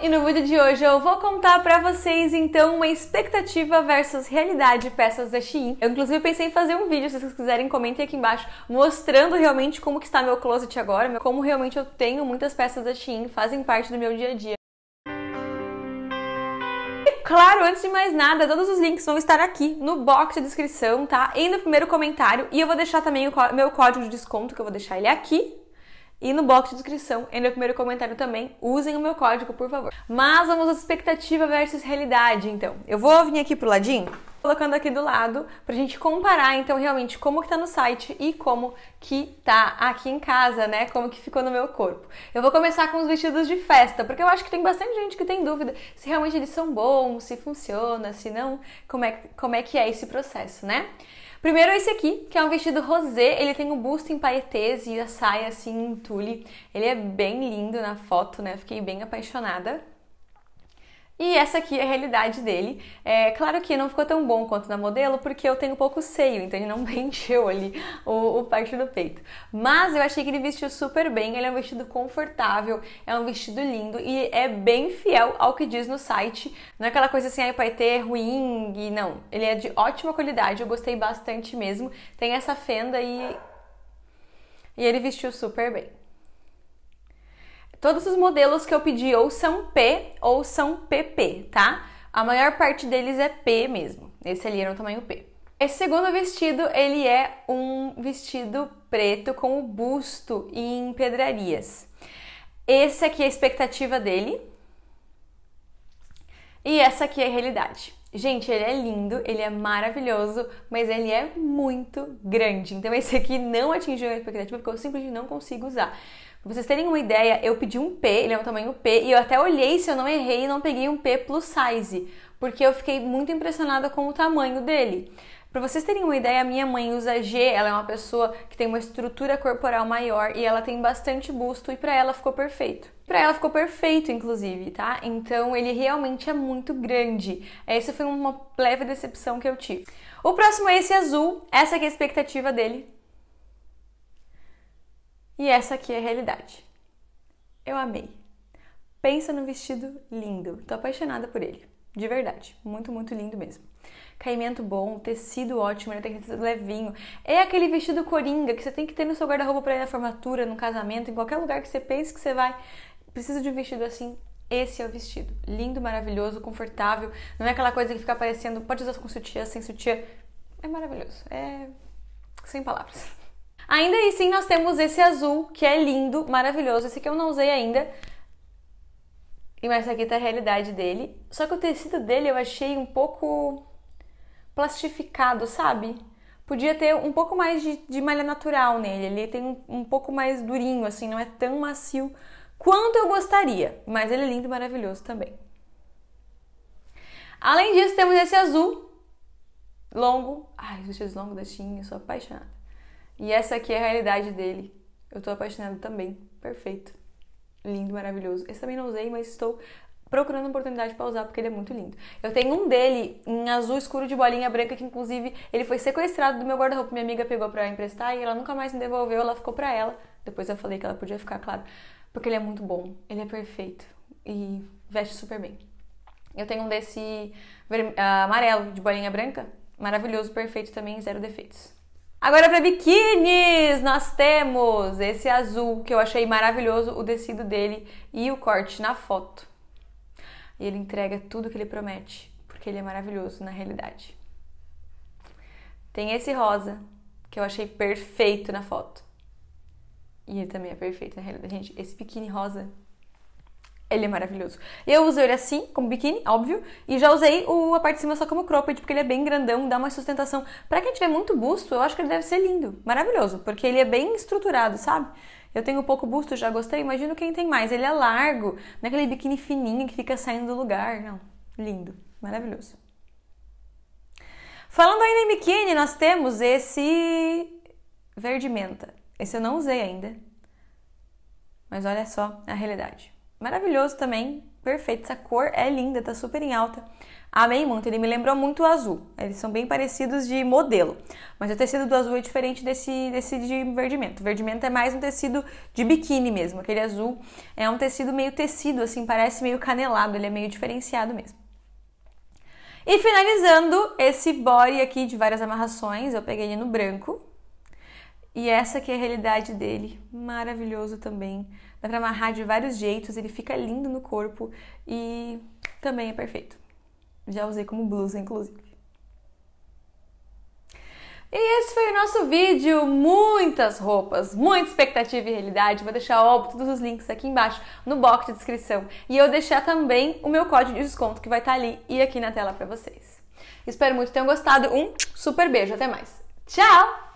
e no vídeo de hoje eu vou contar para vocês então uma expectativa versus realidade peças da Shein. Eu inclusive pensei em fazer um vídeo, se vocês quiserem comentem aqui embaixo, mostrando realmente como que está meu closet agora, como realmente eu tenho muitas peças da Shein, fazem parte do meu dia a dia claro, antes de mais nada, todos os links vão estar aqui no box de descrição, tá? E no primeiro comentário. E eu vou deixar também o meu código de desconto, que eu vou deixar ele aqui e no box de descrição e no primeiro comentário também, usem o meu código, por favor. Mas vamos à expectativa versus realidade, então. Eu vou vir aqui pro ladinho, colocando aqui do lado, pra gente comparar, então, realmente, como que tá no site e como que tá aqui em casa, né? Como que ficou no meu corpo. Eu vou começar com os vestidos de festa, porque eu acho que tem bastante gente que tem dúvida se realmente eles são bons, se funciona, se não, como é, como é que é esse processo, né? Primeiro esse aqui, que é um vestido rosé, ele tem o um busto em paetês e a saia assim em tule. Ele é bem lindo na foto, né? Fiquei bem apaixonada. E essa aqui é a realidade dele. É claro que não ficou tão bom quanto na modelo, porque eu tenho pouco seio, então ele não preencheu ali o, o parte do peito. Mas eu achei que ele vestiu super bem, ele é um vestido confortável, é um vestido lindo e é bem fiel ao que diz no site. Não é aquela coisa assim, ai, paetê é ruim, não. Ele é de ótima qualidade, eu gostei bastante mesmo. Tem essa fenda e... E ele vestiu super bem. Todos os modelos que eu pedi ou são P ou são PP, tá? A maior parte deles é P mesmo. Esse ali era o tamanho P. Esse segundo vestido, ele é um vestido preto com o busto em pedrarias. Esse aqui é a expectativa dele. E essa aqui é a realidade. Gente, ele é lindo, ele é maravilhoso, mas ele é muito grande. Então esse aqui não atingiu a expectativa porque eu simplesmente não consigo usar. Pra vocês terem uma ideia, eu pedi um P, ele é um tamanho P, e eu até olhei se eu não errei e não peguei um P plus size, porque eu fiquei muito impressionada com o tamanho dele. Para vocês terem uma ideia, minha mãe usa G, ela é uma pessoa que tem uma estrutura corporal maior e ela tem bastante busto e para ela ficou perfeito. Para ela ficou perfeito, inclusive, tá? Então ele realmente é muito grande. Essa foi uma leve decepção que eu tive. O próximo é esse azul, essa é a expectativa dele. E essa aqui é a realidade. Eu amei. Pensa no vestido lindo, tô apaixonada por ele de verdade. Muito, muito lindo mesmo. Caimento bom, tecido ótimo, ele tem que tecido levinho. É aquele vestido coringa que você tem que ter no seu guarda-roupa para ir na formatura, no casamento, em qualquer lugar que você pense que você vai. Precisa de um vestido assim. Esse é o vestido. Lindo, maravilhoso, confortável. Não é aquela coisa que fica aparecendo, pode usar com sutiã, sem sutiã. É maravilhoso. É. sem palavras. Ainda assim, nós temos esse azul, que é lindo, maravilhoso. Esse que eu não usei ainda, e essa aqui tá a realidade dele. Só que o tecido dele eu achei um pouco plastificado, sabe? Podia ter um pouco mais de, de malha natural nele. Ele tem um, um pouco mais durinho, assim, não é tão macio quanto eu gostaria. Mas ele é lindo e maravilhoso também. Além disso, temos esse azul longo. Ai, os vestidos longos da Shein, eu sou apaixonada. E essa aqui é a realidade dele. Eu tô apaixonada também. Perfeito lindo, maravilhoso. Esse também não usei, mas estou procurando oportunidade para usar porque ele é muito lindo. Eu tenho um dele em azul escuro de bolinha branca que inclusive ele foi sequestrado do meu guarda-roupa. Minha amiga pegou para emprestar e ela nunca mais me devolveu, ela ficou para ela. Depois eu falei que ela podia ficar, claro, porque ele é muito bom, ele é perfeito e veste super bem. Eu tenho um desse ah, amarelo de bolinha branca, maravilhoso, perfeito também, zero defeitos. Agora para biquínis, nós temos esse azul que eu achei maravilhoso o tecido dele e o corte na foto. E ele entrega tudo que ele promete, porque ele é maravilhoso na realidade. Tem esse rosa que eu achei perfeito na foto. E ele também é perfeito na realidade. Gente, esse biquíni rosa ele é maravilhoso. Eu usei ele assim, como biquíni, óbvio, e já usei o, a parte de cima só como cropped, porque ele é bem grandão, dá uma sustentação. Para quem tiver muito busto, eu acho que ele deve ser lindo, maravilhoso, porque ele é bem estruturado, sabe? Eu tenho pouco busto, já gostei, imagino quem tem mais. Ele é largo, não é aquele biquíni fininho que fica saindo do lugar, não. Lindo, maravilhoso. Falando ainda em biquíni, nós temos esse verde menta. Esse eu não usei ainda. Mas olha só a realidade maravilhoso também, perfeito. Essa cor é linda, tá super em alta. Amei muito, ele me lembrou muito o azul. Eles são bem parecidos de modelo, mas o tecido do azul é diferente desse, desse de verdimento O verdimento é mais um tecido de biquíni mesmo. Aquele azul é um tecido meio tecido, assim, parece meio canelado, ele é meio diferenciado mesmo. E finalizando esse body aqui de várias amarrações, eu peguei ele no branco, e essa que é a realidade dele, maravilhoso também. Dá para amarrar de vários jeitos, ele fica lindo no corpo e também é perfeito. Já usei como blusa, inclusive. E esse foi o nosso vídeo. Muitas roupas, muita expectativa e realidade. Vou deixar, óbvio, todos os links aqui embaixo no box de descrição. E eu deixar também o meu código de desconto que vai estar tá ali e aqui na tela para vocês. Espero muito que tenham gostado. Um super beijo, até mais. Tchau!